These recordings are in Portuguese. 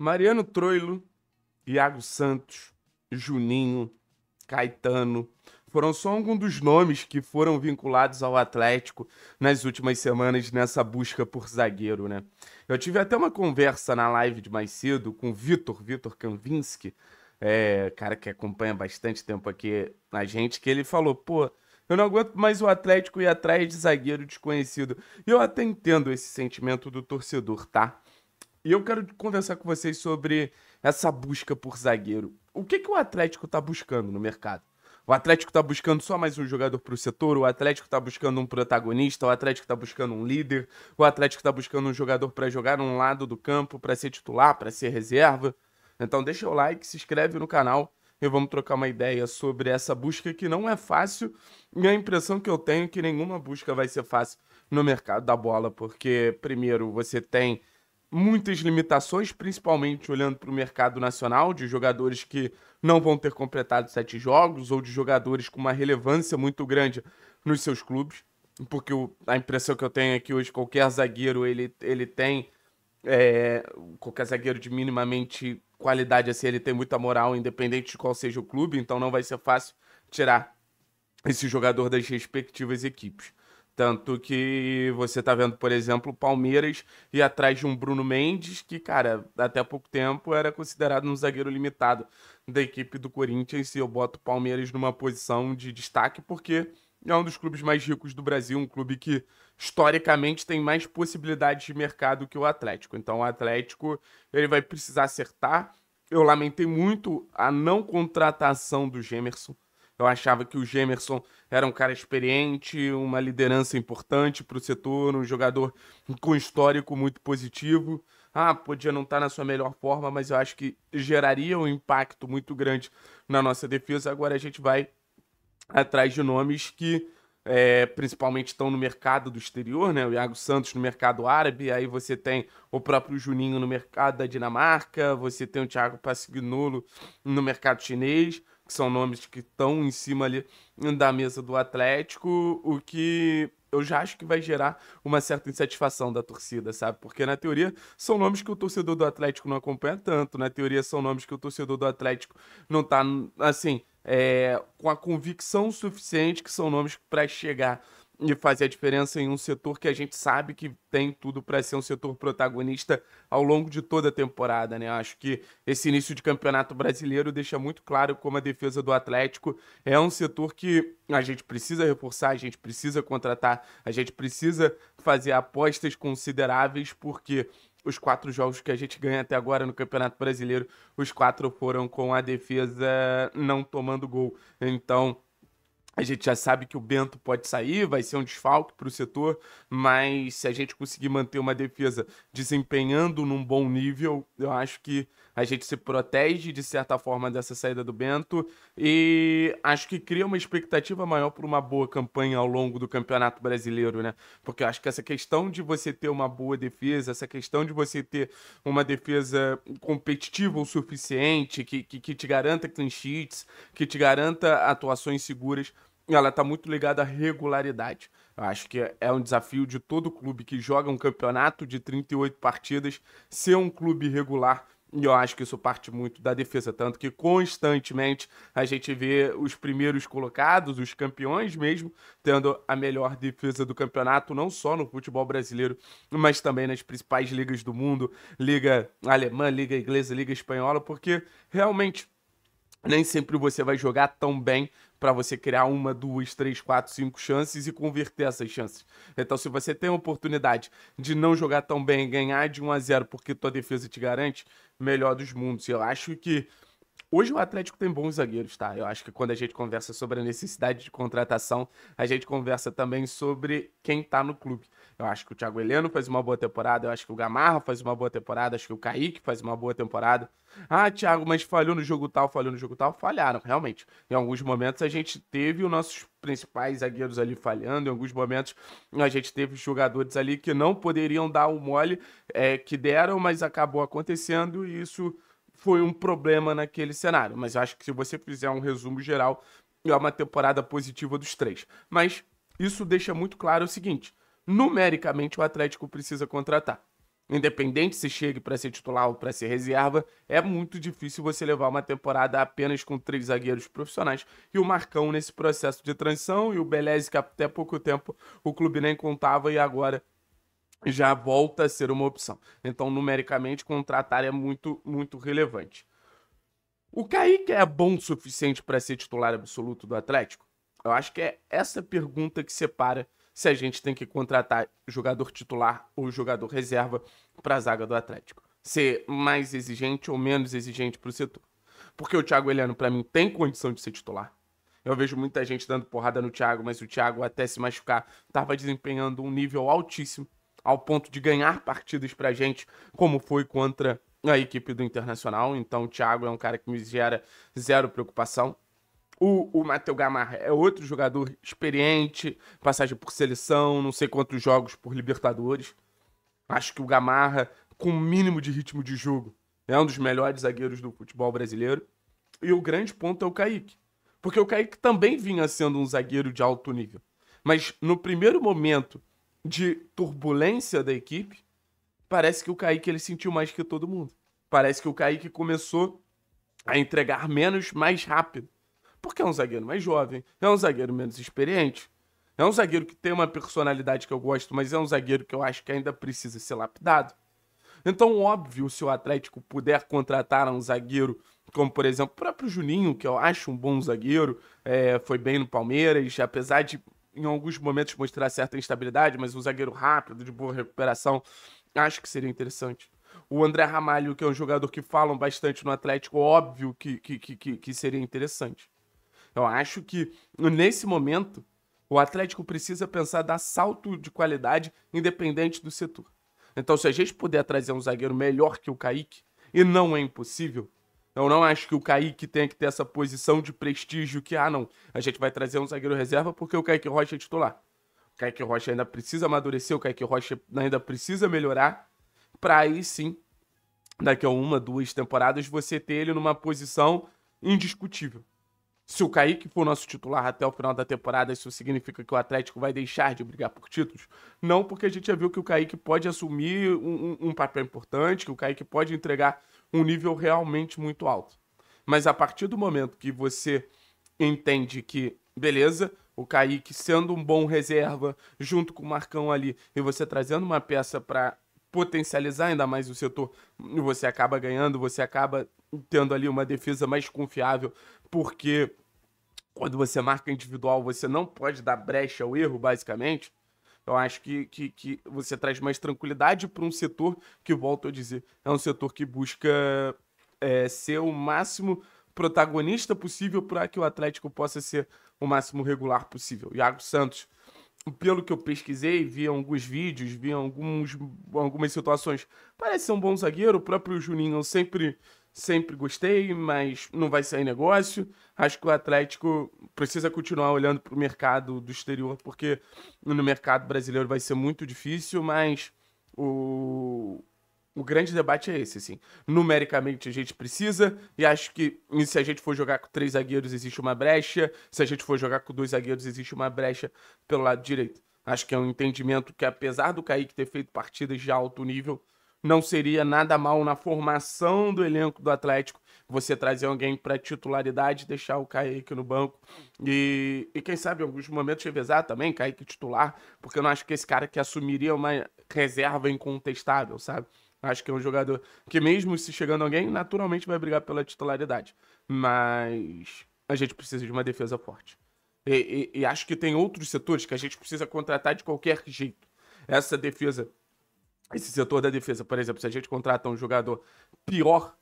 Mariano Troilo, Iago Santos, Juninho, Caetano, foram só alguns dos nomes que foram vinculados ao Atlético nas últimas semanas nessa busca por zagueiro, né? Eu tive até uma conversa na live de mais cedo com o Vitor, Vitor Kanvinski, é, cara que acompanha bastante tempo aqui na gente, que ele falou, pô, eu não aguento mais o Atlético ir atrás de zagueiro desconhecido. E eu até entendo esse sentimento do torcedor, tá? E eu quero conversar com vocês sobre essa busca por zagueiro. O que, que o Atlético está buscando no mercado? O Atlético está buscando só mais um jogador para o setor, o Atlético está buscando um protagonista, o Atlético está buscando um líder, o Atlético está buscando um jogador para jogar um lado do campo, para ser titular, para ser reserva. Então deixa o like, se inscreve no canal e vamos trocar uma ideia sobre essa busca que não é fácil. E a impressão que eu tenho é que nenhuma busca vai ser fácil no mercado da bola, porque primeiro você tem muitas limitações, principalmente olhando para o mercado nacional, de jogadores que não vão ter completado sete jogos ou de jogadores com uma relevância muito grande nos seus clubes, porque o, a impressão que eu tenho é que hoje qualquer zagueiro ele, ele tem é, qualquer zagueiro de minimamente qualidade assim ele tem muita moral independente de qual seja o clube, então não vai ser fácil tirar esse jogador das respectivas equipes. Tanto que você tá vendo, por exemplo, Palmeiras ir atrás de um Bruno Mendes, que, cara, até pouco tempo era considerado um zagueiro limitado da equipe do Corinthians, e eu boto Palmeiras numa posição de destaque, porque é um dos clubes mais ricos do Brasil, um clube que historicamente tem mais possibilidades de mercado que o Atlético. Então o Atlético ele vai precisar acertar. Eu lamentei muito a não contratação do Gemerson. Eu achava que o Gemerson era um cara experiente, uma liderança importante para o setor, um jogador com histórico muito positivo. Ah, podia não estar tá na sua melhor forma, mas eu acho que geraria um impacto muito grande na nossa defesa. Agora a gente vai atrás de nomes que é, principalmente estão no mercado do exterior, né? O Iago Santos no mercado árabe, aí você tem o próprio Juninho no mercado da Dinamarca, você tem o Thiago Passignolo no mercado chinês que são nomes que estão em cima ali da mesa do Atlético, o que eu já acho que vai gerar uma certa insatisfação da torcida, sabe? Porque na teoria são nomes que o torcedor do Atlético não acompanha tanto, na teoria são nomes que o torcedor do Atlético não tá, assim, é, com a convicção suficiente que são nomes para chegar e fazer a diferença em um setor que a gente sabe que tem tudo para ser um setor protagonista ao longo de toda a temporada, né? Acho que esse início de campeonato brasileiro deixa muito claro como a defesa do Atlético é um setor que a gente precisa reforçar, a gente precisa contratar, a gente precisa fazer apostas consideráveis, porque os quatro jogos que a gente ganha até agora no Campeonato Brasileiro, os quatro foram com a defesa não tomando gol. Então a gente já sabe que o Bento pode sair, vai ser um desfalque para o setor, mas se a gente conseguir manter uma defesa desempenhando num bom nível, eu acho que a gente se protege de certa forma dessa saída do Bento e acho que cria uma expectativa maior para uma boa campanha ao longo do Campeonato Brasileiro, né? Porque eu acho que essa questão de você ter uma boa defesa, essa questão de você ter uma defesa competitiva o suficiente, que, que, que te garanta clean sheets, que te garanta atuações seguras e ela está muito ligada à regularidade. Eu acho que é um desafio de todo clube que joga um campeonato de 38 partidas ser um clube regular. E eu acho que isso parte muito da defesa, tanto que constantemente a gente vê os primeiros colocados, os campeões mesmo, tendo a melhor defesa do campeonato, não só no futebol brasileiro, mas também nas principais ligas do mundo, liga alemã, liga inglesa, liga espanhola, porque realmente nem sempre você vai jogar tão bem para você criar uma, duas, três, quatro, cinco chances e converter essas chances. Então, se você tem a oportunidade de não jogar tão bem e ganhar de 1 a 0 porque tua defesa te garante, melhor dos mundos. Eu acho que Hoje o Atlético tem bons zagueiros, tá? Eu acho que quando a gente conversa sobre a necessidade de contratação, a gente conversa também sobre quem tá no clube. Eu acho que o Thiago Heleno faz uma boa temporada, eu acho que o Gamarra faz uma boa temporada, acho que o Kaique faz uma boa temporada. Ah, Thiago, mas falhou no jogo tal, falhou no jogo tal. Falharam, realmente. Em alguns momentos a gente teve os nossos principais zagueiros ali falhando, em alguns momentos a gente teve jogadores ali que não poderiam dar o mole é, que deram, mas acabou acontecendo e isso foi um problema naquele cenário. Mas acho que se você fizer um resumo geral, é uma temporada positiva dos três. Mas isso deixa muito claro o seguinte: numericamente o Atlético precisa contratar. Independente se chegue para ser titular ou para ser reserva, é muito difícil você levar uma temporada apenas com três zagueiros profissionais e o Marcão nesse processo de transição e o Beleze, que até pouco tempo o clube nem contava e agora já volta a ser uma opção. Então, numericamente, contratar é muito, muito relevante. O Kaique é bom o suficiente para ser titular absoluto do Atlético? Eu acho que é essa pergunta que separa se a gente tem que contratar jogador titular ou jogador reserva para a zaga do Atlético. Ser mais exigente ou menos exigente para o setor. Porque o Thiago Heleno, para mim, tem condição de ser titular. Eu vejo muita gente dando porrada no Thiago, mas o Thiago, até se machucar, estava desempenhando um nível altíssimo ao ponto de ganhar partidas pra gente, como foi contra a equipe do Internacional. Então o Thiago é um cara que me gera zero preocupação. O, o Matheus Gamarra é outro jogador experiente, passagem por seleção, não sei quantos jogos por Libertadores. Acho que o Gamarra, com o mínimo de ritmo de jogo, é um dos melhores zagueiros do futebol brasileiro. E o grande ponto é o Kaique. Porque o Kaique também vinha sendo um zagueiro de alto nível. Mas no primeiro momento de turbulência da equipe, parece que o Kaique ele sentiu mais que todo mundo. Parece que o Kaique começou a entregar menos mais rápido. Porque é um zagueiro mais jovem, é um zagueiro menos experiente, é um zagueiro que tem uma personalidade que eu gosto, mas é um zagueiro que eu acho que ainda precisa ser lapidado. Então, óbvio, se o Atlético puder contratar um zagueiro, como por exemplo o próprio Juninho, que eu acho um bom zagueiro, é, foi bem no Palmeiras, apesar de em alguns momentos mostrar certa instabilidade, mas um zagueiro rápido, de boa recuperação, acho que seria interessante. O André Ramalho, que é um jogador que falam bastante no Atlético, óbvio que, que, que, que seria interessante. Eu acho que nesse momento o Atlético precisa pensar dar salto de qualidade independente do setor. Então, se a gente puder trazer um zagueiro melhor que o Kaique, e não é impossível, eu não acho que o Kaique tenha que ter essa posição de prestígio que, ah, não, a gente vai trazer um zagueiro reserva porque o Kaique Rocha é titular. O Kaique Rocha ainda precisa amadurecer, o Kaique Rocha ainda precisa melhorar, para aí sim, daqui a uma, duas temporadas, você ter ele numa posição indiscutível. Se o Kaique for nosso titular até o final da temporada, isso significa que o Atlético vai deixar de brigar por títulos? Não, porque a gente já viu que o Kaique pode assumir um, um, um papel importante, que o Kaique pode entregar um nível realmente muito alto. Mas a partir do momento que você entende que, beleza, o Kaique sendo um bom reserva, junto com o Marcão ali, e você trazendo uma peça para potencializar ainda mais o setor, você acaba ganhando, você acaba tendo ali uma defesa mais confiável, porque quando você marca individual, você não pode dar brecha ao erro, basicamente. Eu acho que, que, que você traz mais tranquilidade para um setor que, volto a dizer, é um setor que busca é, ser o máximo protagonista possível para que o Atlético possa ser o máximo regular possível. Iago Santos, pelo que eu pesquisei, vi alguns vídeos, vi alguns, algumas situações, parece ser um bom zagueiro. O próprio Juninho eu sempre, sempre gostei, mas não vai sair negócio. Acho que o Atlético precisa continuar olhando para o mercado do exterior, porque no mercado brasileiro vai ser muito difícil, mas o, o grande debate é esse, assim. Numericamente a gente precisa, e acho que se a gente for jogar com três zagueiros, existe uma brecha. Se a gente for jogar com dois zagueiros, existe uma brecha pelo lado direito. Acho que é um entendimento que, apesar do Kaique ter feito partidas de alto nível, não seria nada mal na formação do elenco do Atlético você trazer alguém para titularidade, deixar o Kaique no banco e, e quem sabe em alguns momentos revezar também, Kaique titular, porque eu não acho que esse cara que assumiria uma reserva incontestável, sabe? Acho que é um jogador que, mesmo se chegando alguém, naturalmente vai brigar pela titularidade. Mas a gente precisa de uma defesa forte. E, e, e acho que tem outros setores que a gente precisa contratar de qualquer jeito. Essa defesa, esse setor da defesa, por exemplo, se a gente contrata um jogador pior,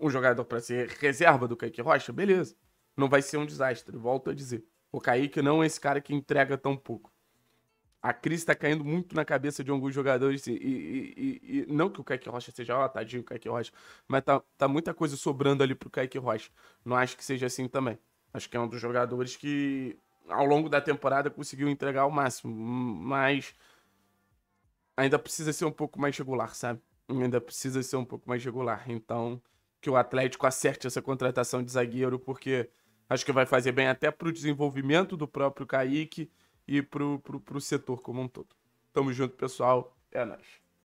um jogador para ser reserva do Kaique Rocha, beleza. Não vai ser um desastre, volto a dizer. O Kaique não é esse cara que entrega tão pouco a crise está caindo muito na cabeça de alguns jogadores. E, e, e, e não que o Kaique Rocha seja, ó, oh, tadinho o Kaique Rocha, mas tá, tá muita coisa sobrando ali pro Kaique Rocha. Não acho que seja assim também. Acho que é um dos jogadores que, ao longo da temporada, conseguiu entregar o máximo, mas ainda precisa ser um pouco mais regular, sabe? Ainda precisa ser um pouco mais regular. Então, que o Atlético acerte essa contratação de zagueiro, porque acho que vai fazer bem até pro desenvolvimento do próprio Kaique e pro, pro, pro setor como um todo. Tamo junto, pessoal. É nóis.